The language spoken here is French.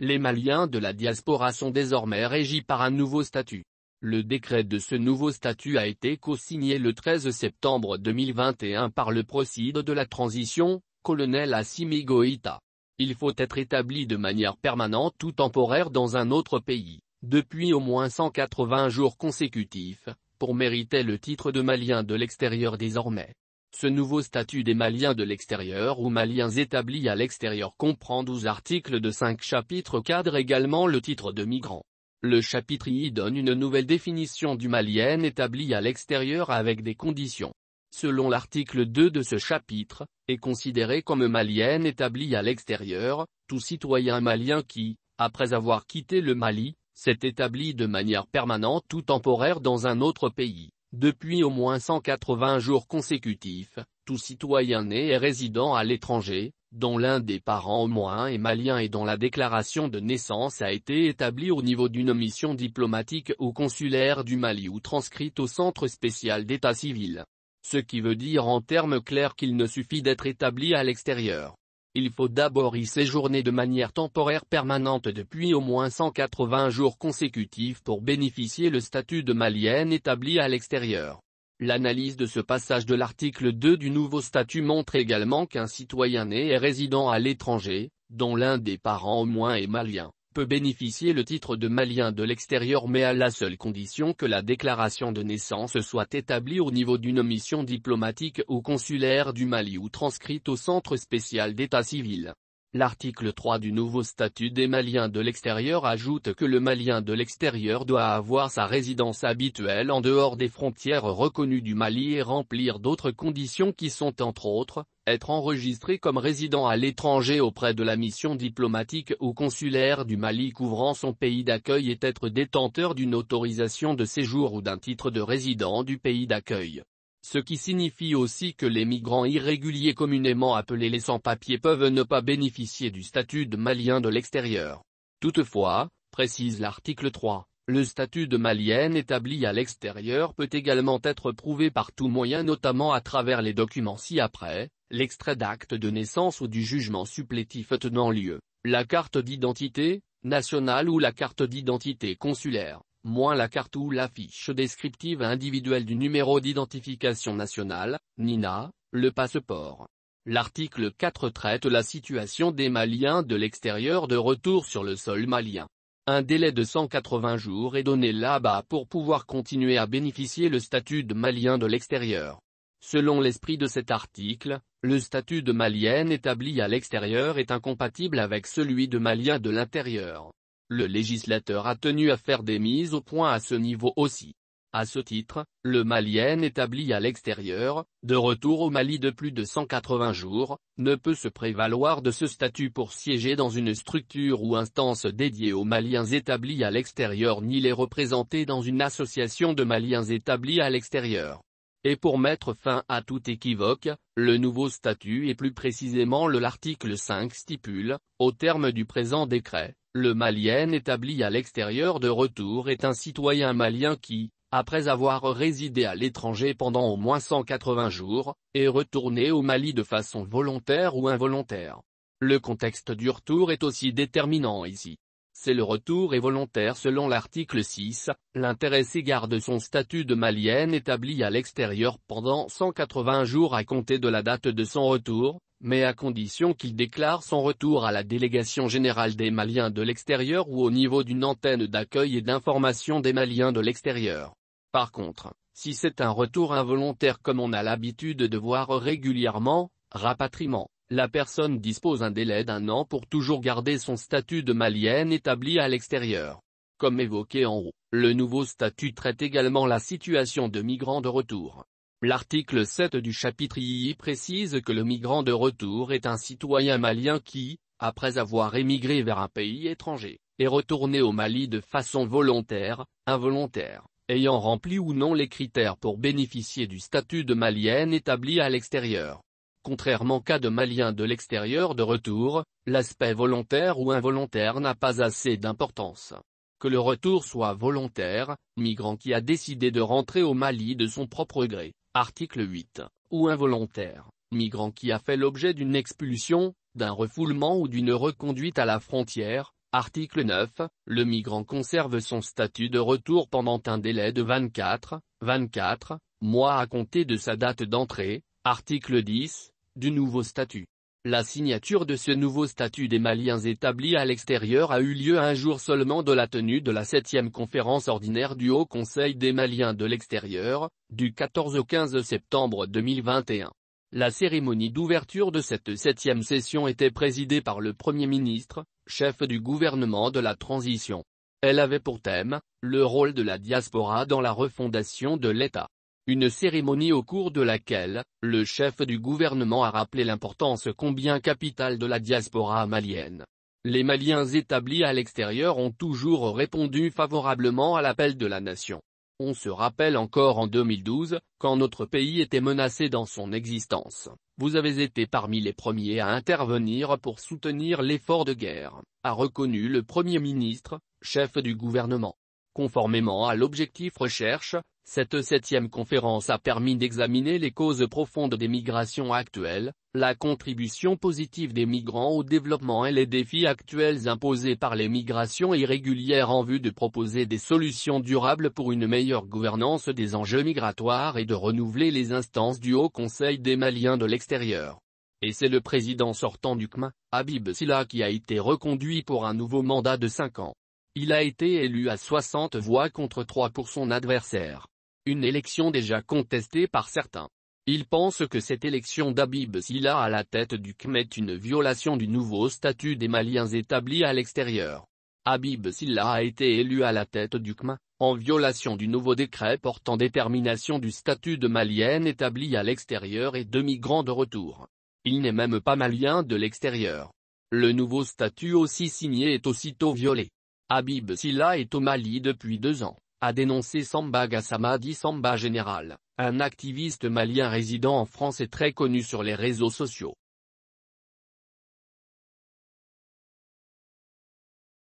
Les Maliens de la diaspora sont désormais régis par un nouveau statut. Le décret de ce nouveau statut a été co-signé le 13 septembre 2021 par le procide de la transition, colonel Assimi Goïta. Il faut être établi de manière permanente ou temporaire dans un autre pays, depuis au moins 180 jours consécutifs, pour mériter le titre de Malien de l'extérieur désormais. Ce nouveau statut des Maliens de l'extérieur ou Maliens établis à l'extérieur comprend 12 articles de 5 chapitres cadre également le titre de migrant. Le chapitre I donne une nouvelle définition du Malien établi à l'extérieur avec des conditions. Selon l'article 2 de ce chapitre, est considéré comme Malien établi à l'extérieur, tout citoyen malien qui, après avoir quitté le Mali, s'est établi de manière permanente ou temporaire dans un autre pays. Depuis au moins 180 jours consécutifs, tout citoyen né et résident à l'étranger, dont l'un des parents au moins est malien et dont la déclaration de naissance a été établie au niveau d'une mission diplomatique ou consulaire du Mali ou transcrite au Centre spécial d'état civil. Ce qui veut dire en termes clairs qu'il ne suffit d'être établi à l'extérieur il faut d'abord y séjourner de manière temporaire permanente depuis au moins 180 jours consécutifs pour bénéficier le statut de malienne établi à l'extérieur. L'analyse de ce passage de l'article 2 du nouveau statut montre également qu'un citoyen né est résident à l'étranger, dont l'un des parents au moins est malien, peut bénéficier le titre de malien de l'extérieur mais à la seule condition que la déclaration de naissance soit établie au niveau d'une mission diplomatique ou consulaire du Mali ou transcrite au centre spécial d'état civil. L'article 3 du nouveau statut des Maliens de l'extérieur ajoute que le Malien de l'extérieur doit avoir sa résidence habituelle en dehors des frontières reconnues du Mali et remplir d'autres conditions qui sont entre autres, être enregistré comme résident à l'étranger auprès de la mission diplomatique ou consulaire du Mali couvrant son pays d'accueil et être détenteur d'une autorisation de séjour ou d'un titre de résident du pays d'accueil ce qui signifie aussi que les migrants irréguliers communément appelés les sans-papiers peuvent ne pas bénéficier du statut de malien de l'extérieur. Toutefois, précise l'article 3, le statut de malienne établi à l'extérieur peut également être prouvé par tout moyen notamment à travers les documents ci-après, l'extrait d'acte de naissance ou du jugement supplétif tenant lieu, la carte d'identité, nationale ou la carte d'identité consulaire moins la carte ou l'affiche descriptive individuelle du numéro d'identification nationale, NINA, le passeport. L'article 4 traite la situation des Maliens de l'extérieur de retour sur le sol malien. Un délai de 180 jours est donné là-bas pour pouvoir continuer à bénéficier le statut de Malien de l'extérieur. Selon l'esprit de cet article, le statut de Malienne établi à l'extérieur est incompatible avec celui de Malien de l'intérieur. Le législateur a tenu à faire des mises au point à ce niveau aussi. À ce titre, le Malien établi à l'extérieur, de retour au Mali de plus de 180 jours, ne peut se prévaloir de ce statut pour siéger dans une structure ou instance dédiée aux Maliens établis à l'extérieur ni les représenter dans une association de Maliens établis à l'extérieur. Et pour mettre fin à tout équivoque, le nouveau statut et plus précisément le l'article 5 stipule, au terme du présent décret, le Malien établi à l'extérieur de retour est un citoyen malien qui, après avoir résidé à l'étranger pendant au moins 180 jours, est retourné au Mali de façon volontaire ou involontaire. Le contexte du retour est aussi déterminant ici. C'est le retour est volontaire selon l'article 6, l'intéressé garde son statut de malien établi à l'extérieur pendant 180 jours à compter de la date de son retour, mais à condition qu'il déclare son retour à la délégation générale des Maliens de l'extérieur ou au niveau d'une antenne d'accueil et d'information des Maliens de l'extérieur. Par contre, si c'est un retour involontaire comme on a l'habitude de voir régulièrement, rapatriement, la personne dispose d'un délai d'un an pour toujours garder son statut de malienne établi à l'extérieur. Comme évoqué en haut, le nouveau statut traite également la situation de migrants de retour. L'article 7 du chapitre II précise que le migrant de retour est un citoyen malien qui, après avoir émigré vers un pays étranger, est retourné au Mali de façon volontaire, involontaire, ayant rempli ou non les critères pour bénéficier du statut de malienne établi à l'extérieur. Contrairement cas de maliens de l'extérieur de retour, l'aspect volontaire ou involontaire n'a pas assez d'importance. Que le retour soit volontaire, migrant qui a décidé de rentrer au Mali de son propre gré, Article 8. Ou involontaire, migrant qui a fait l'objet d'une expulsion, d'un refoulement ou d'une reconduite à la frontière. Article 9. Le migrant conserve son statut de retour pendant un délai de 24, 24 mois à compter de sa date d'entrée. Article 10. Du nouveau statut. La signature de ce nouveau statut des Maliens établi à l'extérieur a eu lieu un jour seulement de la tenue de la septième conférence ordinaire du Haut Conseil des Maliens de l'extérieur, du 14 au 15 septembre 2021. La cérémonie d'ouverture de cette septième session était présidée par le Premier ministre, chef du gouvernement de la transition. Elle avait pour thème, le rôle de la diaspora dans la refondation de l'État. Une cérémonie au cours de laquelle, le chef du gouvernement a rappelé l'importance combien capitale de la diaspora malienne. Les Maliens établis à l'extérieur ont toujours répondu favorablement à l'appel de la nation. On se rappelle encore en 2012, quand notre pays était menacé dans son existence. Vous avez été parmi les premiers à intervenir pour soutenir l'effort de guerre, a reconnu le Premier ministre, chef du gouvernement. Conformément à l'objectif recherche, cette septième conférence a permis d'examiner les causes profondes des migrations actuelles, la contribution positive des migrants au développement et les défis actuels imposés par les migrations irrégulières en vue de proposer des solutions durables pour une meilleure gouvernance des enjeux migratoires et de renouveler les instances du Haut Conseil des Maliens de l'extérieur. Et c'est le président sortant du CMA, Habib Silla qui a été reconduit pour un nouveau mandat de 5 ans. Il a été élu à 60 voix contre 3 pour son adversaire. Une élection déjà contestée par certains. Il pense que cette élection d'Abib Silla à la tête du CME est une violation du nouveau statut des Maliens établi à l'extérieur. Abib Silla a été élu à la tête du CME, en violation du nouveau décret portant détermination du statut de Malienne établi à l'extérieur et de migrants de retour. Il n'est même pas malien de l'extérieur. Le nouveau statut aussi signé est aussitôt violé. Habib Silla est au Mali depuis deux ans, a dénoncé Samba Gassamadi Samba Général, un activiste malien résident en France et très connu sur les réseaux sociaux.